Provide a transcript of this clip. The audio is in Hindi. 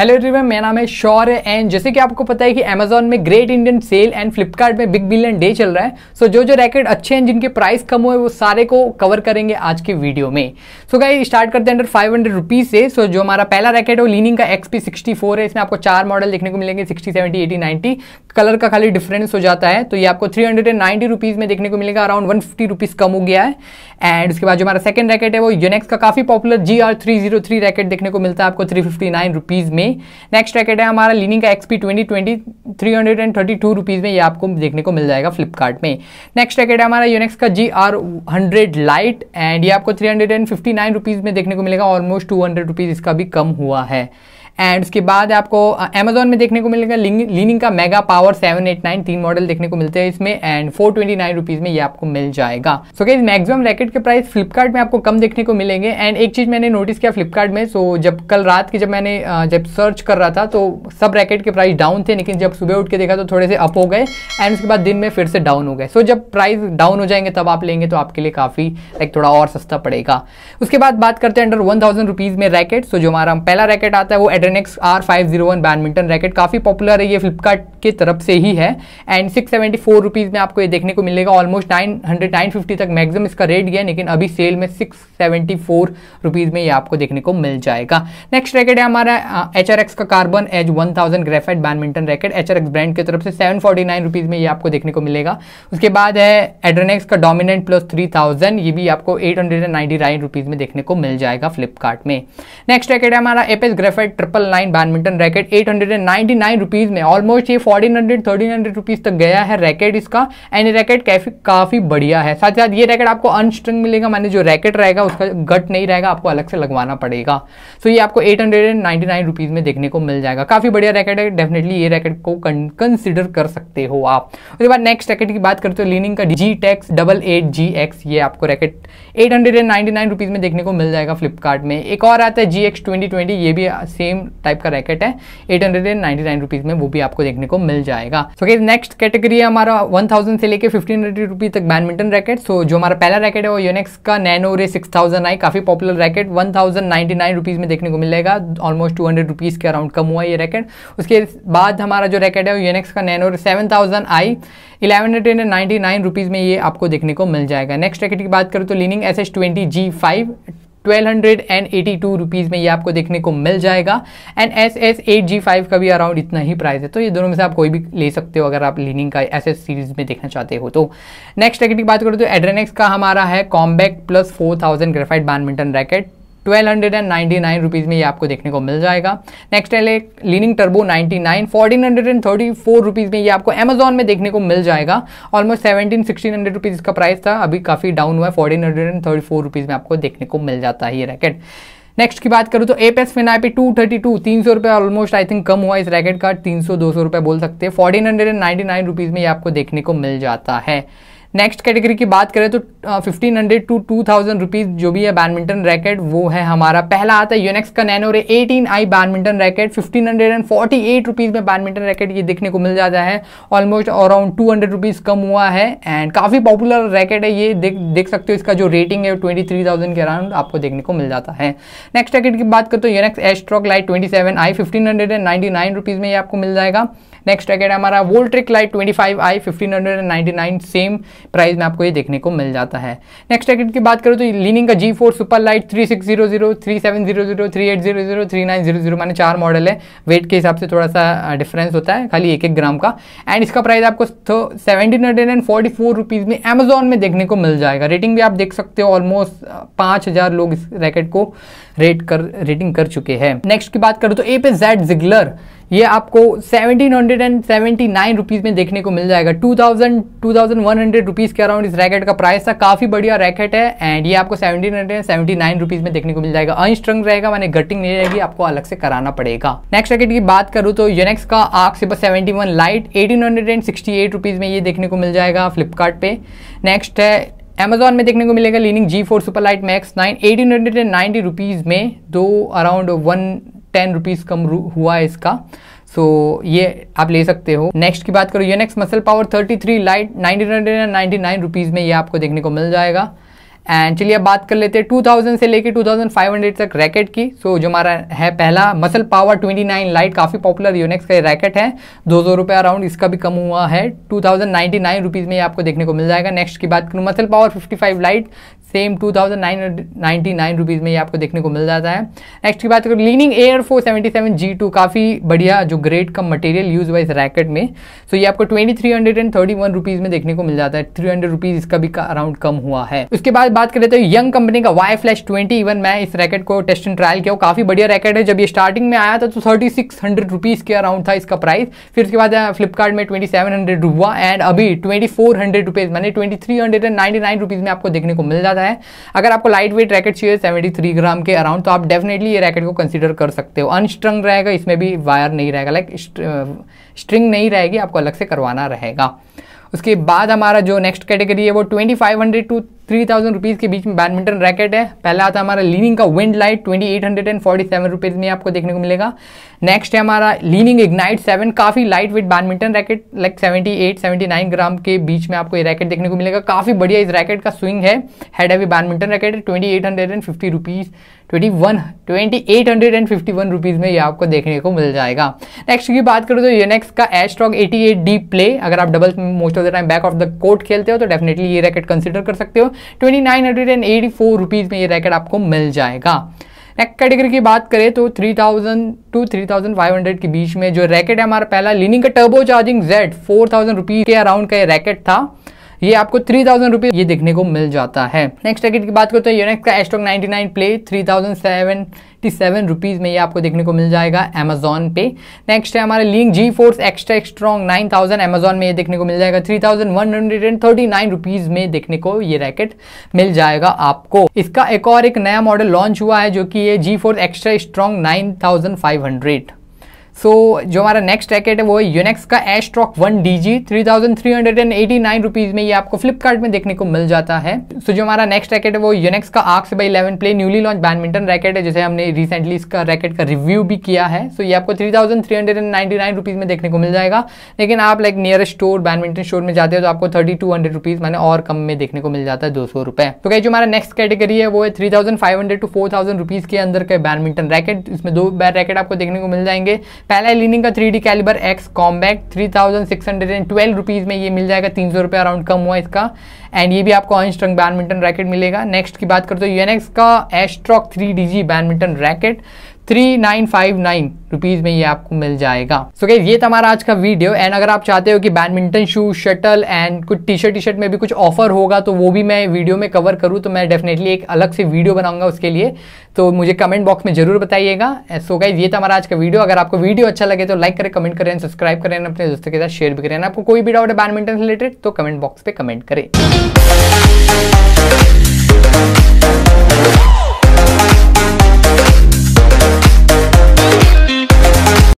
हेलो एवरीवन मेरा नाम है शौर है एंड जैसे कि आपको पता है कि अमेजोन में great Indian sale and Flipkart में बिग बिलियन डे चल रहा है सो so, जो जो रैकेट अच्छे हैं जिनके प्राइस कम हुए वो सारे को कवर करेंगे आज के वीडियो में सो so, गाइस स्टार्ट करते हैं अंडर फाइव हंड्रेड रुपीज़ से सो so, जो हमारा पहला रैकेट है वो लीनिंग का एक्सपी पी सिक्सटी फोर है इसमें आपको चार मॉडल देखने को मिलेंगे sixty seventy eighty ninety colour का खाली डिफरेंस हो जाता है तो ये आपको three hundred and ninety rupees में देखने को मिलेगा अराउंड वन फिफ्टी रुपीज़ कम हो गया है एंड उसके बाद जो हमारा सेकंड रैकेट है वो यूनेक्स का काफ़ी popular G R three zero three racket देखने को मिलता है आपको थ्री फिफ्टी नाइन रुपीज़ में में नेक्स्ट रैकेट है हमारा लीनिंग का XP twenty twenty three hundred and thirty two rupees में ये आपको देखने को मिल जाएगा फ्लिपकार्ट में नेक्स्ट रैकेट है हमारा यूनेक्स का G R hundred light and ये आपको three hundred and fifty nine rupees में देखने को मिलेगा ऑलमोस्ट टू हंड्रेड रुपीज़ इसका भी कम हुआ है एंड उसके बाद आपको अमेजोन में देखने को मिलेगा लीनिंग का mega power seven eight nine तीन मॉडल देखने को मिलते हैं इसमें and four twenty nine rupees में ये आपको मिल जाएगा सो क्या मैक्सिमम रैकेट के प्राइस फ्लिपकार्ट में आपको कम देखने को मिलेंगे एंड एक चीज मैंने नोटिस किया फ्लिपकार्ट में सो so, जब कल रात की जब मैंने जब सर्च कर रहा था तो सब रैकेट के प्राइस डाउन थे लेकिन जब सुबह उठ के देखा तो थोड़े से अप हो गए एंड उसके बाद दिन में फिर से डाउन हो गए सो so, जब प्राइस डाउन हो जाएंगे तब आप लेंगे तो आपके लिए काफ़ी लाइक थोड़ा और सस्ता पड़ेगा उसके बाद बात करते हैं अंडर वन थाउजेंड रुपीज़ में रैकेट सो जो हमारा पहला रैकेट आता है वो Adrenex R five zero one badminton racket काफ़ी पॉपुलर है ये फ्लिपकार्ट की तरफ से ही है and six seventy four rupees में आपको ये देखने को मिलेगा almost nine hundred nine fifty तक मैक्सिमम इसका रेट गया लेकिन अभी सेल में सिक्स सेवेंटी फोर रुपीज़ में ये आपको देखने को मिल जाएगा नेक्स्ट रैकेट है हमारा एच आर एक्स का carbon H one thousand graphite badminton racket H R X brand की तरफ से सेवन फोर्टी नाइन रुपीज़ में ये आपको देखने को मिलेगा उसके बाद है एड्रेनेक्स का डोमिनेंट प्लस थ्री थाउजेंड ये भी आपको eight hundred and ninety nine rupees में देखने को मिल जाएगा फ्लिपकार्ट में नेक्स्ट रैकेट है हमारा Apacs graphite triple triple nine badminton racket eight hundred and ninety nine rupees में ऑलमोस्ट ये fourteen hundred thirteen hundred rupees तक गया है रैकेट इसका एंड रैकेट काफ़ी काफ़ी बढ़िया है साथ ही साथ ये रैकेट आपको अनस्ट्रिंग मिलेगा मैंने जो रैकेट रहेगा उसका गट नहीं रहेगा आपको अलग से लगवाना पड़ेगा सो so, ये आपको eight hundred and ninety nine rupees में देखने को मिल जाएगा काफ़ी बढ़िया रैकेट है डेफिनेटली ये रैकेट को कंसिडर कर सकते हो आप उसके बाद नेक्स्ट रैकेट की बात करते हो लीनिंग का G Tex double eight G X ये आपको racket eight hundred and ninety nine rupees में देखने को मिल जाएगा फ्लिपकार्ट में एक और आता है जी एक्स ट्वेंटी ट्वेंटी ये भी सेम टाइप का रैकेट है eight hundred and ninety nine rupees में वो भी आपको देखने को मिल जाएगा सो so, नेक्स्ट कैटेगरी है हमारा वन थाउजेंड से लेकर फिफ्टीन हंड्रेड रुपीज़ तक बैडमिंटन रैकेट सो जो हमारा पहला रैकेट है वो यूनेक्स का नैनो रे सिक्स थाउजेंड आई काफ़ी popular racket one thousand ninety nine rupees में देखने को मिलेगा ऑलमोस्ट टू हंड्रेड रुपीज़ के अराउंड कम हुआ ये रैकेट उसके बाद हमारा जो रैकेट है वो यूनेक्स का nano Ray seven thousand i eleven hundred and ninety nine rupees में ये आपको देखने को मिल जाएगा नेक्स्ट रैकेट की बात करूँ तो Li Ning S S twenty G five 1282 rupees and eighty two rupees में ये आपको देखने को मिल जाएगा and S S eight G five का भी अराउंड इतना ही प्राइस है तो ये दोनों में से आप कोई भी ले सकते हो अगर आप लीनिंग का एस एस सीरीज में देखना चाहते हो तो नेक्स्ट रैकेट की बात करो तो एड्रेनेक्स का हमारा है comeback plus four thousand graphite badminton racket twelve hundred and ninety nine rupees में ये आपको देखने को मिल जाएगा नेक्स्ट है Li Ning turbo ninety nine fourteen hundred and thirty four rupees में ये आपको अमेजोन में देखने को मिल जाएगा almost seventeen sixteen hundred rupees इसका प्राइस था अभी काफ़ी डाउन हुआ है fourteen hundred and thirty four rupees में आपको देखने को मिल जाता है ये रैकेट नेक्स्ट की बात करूँ तो Apacs Finapi two thirty two तीन सौ रुपये ऑलमोस्ट आई थिंक कम हुआ इस रैकेट का तीन सौ दो सौ रुपये बोल सकते हैं fourteen hundred and ninety nine rupees में ये आपको देखने को मिल जाता है नेक्स्ट कैटेगरी की बात करें तो fifteen hundred to two thousand rupees जो भी है बैडमिंटन रैकेट वो है हमारा पहला आता है यूनेक्स का nano ray eighteen i badminton racket fifteen hundred and forty eight rupees में बैडमिंटन रैकेट ये देखने को मिल जाता है almost around two hundred rupees कम हुआ है एंड काफ़ी पॉपुलर रैकेट है ये देख देख सकते हो इसका जो रेटिंग है ट्वेंटी थ्री थाउजेंड के अराउंड आपको देखने को मिल जाता है नेक्स्ट रैकेट की बात करते तो Yonex Astrox lite twenty seven i fifteen hundred and ninety nine rupees में ये आपको मिल जाएगा नेक्स्ट रैकेट हमारा Voltric lite twenty five i fifteen hundred and ninety nine same price में आपको ये देखने को मिल जाता है नेक्स्ट रैकेट की बात करूँ तो लीनिंग का G four super lite three six zero zero three seven zero zero three eight zero zero three nine zero zero मैंने चार मॉडल है वेट के हिसाब से थोड़ा सा डिफरेंस होता है खाली एक एक ग्राम का एंड इसका प्राइस आपको seventeen hundred and forty four rupees में अमेजोन में देखने को मिल जाएगा रेटिंग भी आप देख सकते हो ऑलमोस्ट पाँच हज़ार लोग इस रैकेट को रेट कर रेटिंग कर चुके हैं नेक्स्ट की बात करूँ तो ए पे जेड जिगलर ये आपको seventeen hundred and seventy nine rupees में देखने को मिल जाएगा two thousand two thousand one hundred rupees के अराउंड इस रैकेट का प्राइस था काफ़ी बढ़िया रैकेट है एंड ये आपको seventeen hundred and seventy nine rupees में देखने को मिल जाएगा अनस्ट्रंग रहेगा मैंने गटिंग नहीं रहेगी आपको अलग से कराना पड़ेगा नेक्स्ट रैकेट की बात करूँ तो यूनेक्स का से बस seventy one lite eighteen hundred and sixty eight rupees में ये देखने को मिल जाएगा फ्लिपकार्ट पे नेक्स्ट है Amazon में देखने को मिलेगा Li Ning G four super lite max nine eighteen hundred and ninety rupees में दो अराउंड वन टेन रुपीज़ कम हुआ है इसका सो so, ये आप ले सकते हो नेक्स्ट की बात करो ये next muscle power 33 lite nineteen hundred and nine rupees में ये आपको देखने को मिल जाएगा एंड चलिए अब बात कर लेते हैं 2000 से लेके 2500 तक रैकेट की सो so, जो हमारा है पहला मसल पावर 29 लाइट काफ़ी पॉपुलर यूनेक्स का रैकेट है दो सौ रुपये अराउंड इसका भी कम हुआ है टू थाउजेंड में आपको देखने को मिल जाएगा नेक्स्ट की बात करूँ muscle power 55 lite same two thousand nine ninety nine rupees में ये आपको देखने को मिल जाता है नेक्स्ट की बात करें Li Ning air four seventy seven G two काफ़ी बढ़िया जो ग्रेड का मटेरियल यूज़ हुआ इस रैकेट में सो so ये आपको twenty three hundred and thirty one rupees में देखने को मिल जाता है थ्री हंड्रेड रुपीज़ इसका भी अराउंड कम हुआ है उसके बाद बात करें तो यंग कंपनी का वाई फ्लैश ट्वेंटी इवन मैं इस रैकेट को टेस्ट एंड ट्रायल किया काफ़ी बढ़िया रैकेट है जब ये स्टार्टिंग में आया था तो थर्टी सिक्स हंड्रेड रुपीज़ के अराउंड था इसका प्राइस फिर उसके बाद फ्लिपकार्ट में ट्वेंटी सेवन हंड्रेड हुआ एंड अभी ट्वेंटी फोर हंड्रेड रुपीज़ मैंने twenty three hundred and ninety nine rupees में आपको देखने को मिल जाता ज़्यादा है अगर आपको लाइट वेट रैकेट चाहिए सेवेंटी थ्री ग्राम के अराउंड तो आप डेफिनेटली ये रैकेट को कंसिडर कर सकते हो अनस्ट्रंग रहेगा इसमें भी वायर नहीं रहेगा लाइक स्ट्रिंग नहीं रहेगी आपको अलग से करवाना रहेगा उसके बाद हमारा जो नेक्स्ट कैटेगरी है वो twenty five hundred to three thousand rupees के बीच में बैडमिंटन रैकेट है पहला आता है हमारा लीनिंग का wind lite twenty eight hundred and forty seven rupees में आपको देखने को मिलेगा नेक्स्ट है हमारा लीनिंग इग्नाइट सेवन काफ़ी light with badminton racket like seventy eight seventy nine gram के बीच में आपको ये रैकेट देखने को मिलेगा काफ़ी बढ़िया इस रैकेट का स्विंग है head heavy badminton racket twenty eight hundred and fifty rupees twenty one twenty eight hundred and fifty one rupees में ये आपको देखने को मिल जाएगा नेक्स्ट की बात करूँ तो यूनेक्स का H eighty eight D play अगर आप double most of the time back of the court खेलते हो तो डेफिनेटली ये रैकेट कंसिडर कर सकते हो ट्वेंटी नाइन में ये रैकेट आपको मिल जाएगा नेक कैटेगरी की बात करें तो 3000 टू 3500 के बीच में जो रैकेट है हमारा पहला लिनिंग का turbo charging Z four thousand के अराउंड का ये रैकेट था ये आपको थ्री थाउजेंड रुपीज ये देखने को मिल जाता है नेक्स्ट रैकेट की बात करते हैं यूनेक्स का Astrox 99 play three thousand seven fifty seven rupees में ये आपको देखने को मिल जाएगा अमेजोन पे नेक्स्ट है हमारे Li Ning G force extra strong nine thousand Amazon में ये देखने को मिल जाएगा three thousand one hundred and thirty nine rupees में देखने को ये रैकेट मिल जाएगा आपको इसका एक और एक नया मॉडल लॉन्च हुआ है जो कि ये G force extra strong nine thousand five hundred so so, जो हमारा नेक्स्ट रैकेट है वो है यूनेक्स का Astrox one D G three thousand three hundred and eighty nine rupees में ये आपको फ्लिपकार्ट में देखने को मिल जाता है सो so, जो हमारा नेक्स्ट रैकेट है वो यूनेक्स का arcs by eleven play newly launch badminton racket है जैसे हमने रिसेंटली इसका रैकेट का रिव्यू भी किया है सो so, ये आपको three three hundred and nine rupees में देखने को मिल जाएगा लेकिन आप like nearest store badminton store में जाते हो तो आपको थर्टी टू हंड्रेड रुपीज़ मैंने और कम में देखने को मिल जाता है दो सौ रुपये तो क्या जो हमारा नेक्स्ट कैटेगरी है वो है three five hundred to four thousand rupees के अंदर के बैडमिंटन रैकेट इसमें दो बैड रैकेट आपको देखने को मिल जाएंगे पहला लीनिंग का three D calibre X combat three thousand six hundred and twelve rupees में ये मिल जाएगा तीन सौ रुपये अराउंड कम हुआ इसका एंड ये भी आपको ऑनस्ट्रंग बैडमिंटन रैकेट मिलेगा नेक्स्ट की बात करते हो यूएनएक्स का Astrox three D G badminton racket three nine five nine rupees में ये आपको मिल जाएगा सो so, ये था हमारा आज का वीडियो एंड अगर आप चाहते हो कि बैडमिंटन शूज शटल एंड कुछ टी शर्ट टी शर्ट में भी कुछ ऑफर होगा तो वो भी मैं वीडियो में कवर करूँ तो मैं डेफिनेटली एक अलग से वीडियो बनाऊंगा उसके लिए तो मुझे कमेंट बॉक्स में जरूर बताइएगा सो गाइज ये था हमारा आज का वीडियो अगर आपको वीडियो अच्छा लगे तो लाइक करें कमेंट करें सब्सक्राइब करें अपने दोस्तों के साथ शेयर भी करें आपको कोई भी डाउट है बैडमिंटन रिलेटेड तो कमेंट बॉक्स पर कमेंट करें